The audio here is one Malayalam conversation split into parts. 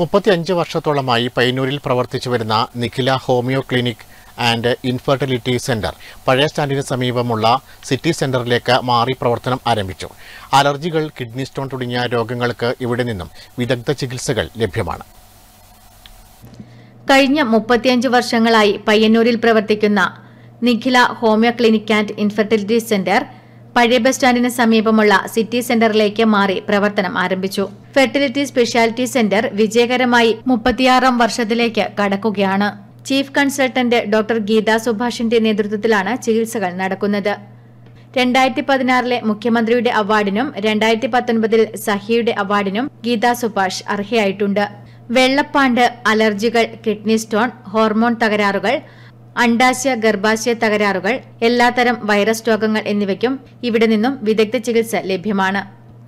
മുപ്പത്തിയഞ്ച് വർഷത്തോളമായി പയ്യന്നൂരിൽ പ്രവർത്തിച്ചു വരുന്ന Nikhila homeo clinic and infertility centre പഴയ സ്റ്റാൻഡിന് സമീപമുള്ള സിറ്റി സെന്ററിലേക്ക് മാറി പ്രവർത്തനം ആരംഭിച്ചു അലർജികൾ കിഡ്നി സ്റ്റോൺ തുടങ്ങിയ രോഗങ്ങൾക്ക് ഇവിടെ നിന്നും വിദഗ്ധ ചികിത്സകൾ ലഭ്യമാണ് കഴിഞ്ഞ മുപ്പത്തിയഞ്ച് വർഷങ്ങളായി പയ്യന്നൂരിൽ പ്രവർത്തിക്കുന്ന Nikhila homeo clinic and infertility centre പഴയ ബസ് സ്റ്റാൻഡിന് സമീപമുള്ള സിറ്റി സെന്ററിലേക്ക് മാറി പ്രവർത്തനം ആരംഭിച്ചു ഫെർട്ടിലിറ്റി സ്പെഷ്യാലിറ്റി സെന്റർ വിജയകരമായി മുപ്പത്തിയാറാം വർഷത്തിലേക്ക് കടക്കുകയാണ് ചീഫ് കൺസൾട്ടന്റ് ഡോക്ടർ ഗീതാ സുഭാഷിന്റെ നേതൃത്വത്തിലാണ് ചികിത്സകൾ നടക്കുന്നത് രണ്ടായിരത്തി പതിനാറിലെ മുഖ്യമന്ത്രിയുടെ അവാർഡിനും രണ്ടായിരത്തി പത്തൊൻപതിൽ സഹിയുടെ അവാർഡിനും ഗീതാ സുഭാഷ് അർഹയായിട്ടുണ്ട് വെള്ളപ്പാണ്ട് അലർജികൾ കിഡ്നി സ്റ്റോൺ ഹോർമോൺ തകരാറുകൾ അണ്ടാശയ ഗർഭാശയ തകരാറുകൾ എല്ലാത്തരം വൈറസ് രോഗങ്ങൾ എന്നിവയ്ക്കും ഇവിടെ നിന്നും വിദഗ്ധ ചികിത്സ ലഭ്യമാണ്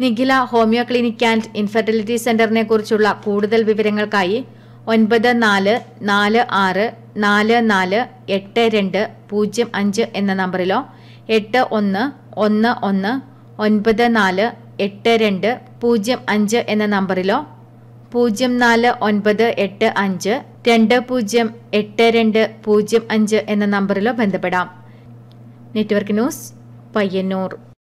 Nikhila homeo clinic and infertility സെന്ററിനെ കുറിച്ചുള്ള കൂടുതൽ വിവരങ്ങൾക്കായി ഒൻപത് നാല് നാല് ആറ് നാല് നാല് എട്ട് രണ്ട് പൂജ്യം അഞ്ച് എന്ന നമ്പറിലോ എട്ട് ഒന്ന് ഒന്ന് ഒന്ന് ഒൻപത് നാല് എട്ട് രണ്ട് പൂജ്യം അഞ്ച് എന്ന നമ്പറിലോ പൂജ്യം നാല് ഒൻപത് എട്ട് അഞ്ച് രണ്ട് പൂജ്യം എട്ട് രണ്ട് പൂജ്യം അഞ്ച് എന്ന നമ്പറിലോ ബന്ധപ്പെടാം നെറ്റ്വർക്ക് ന്യൂസ് പയ്യന്നൂർ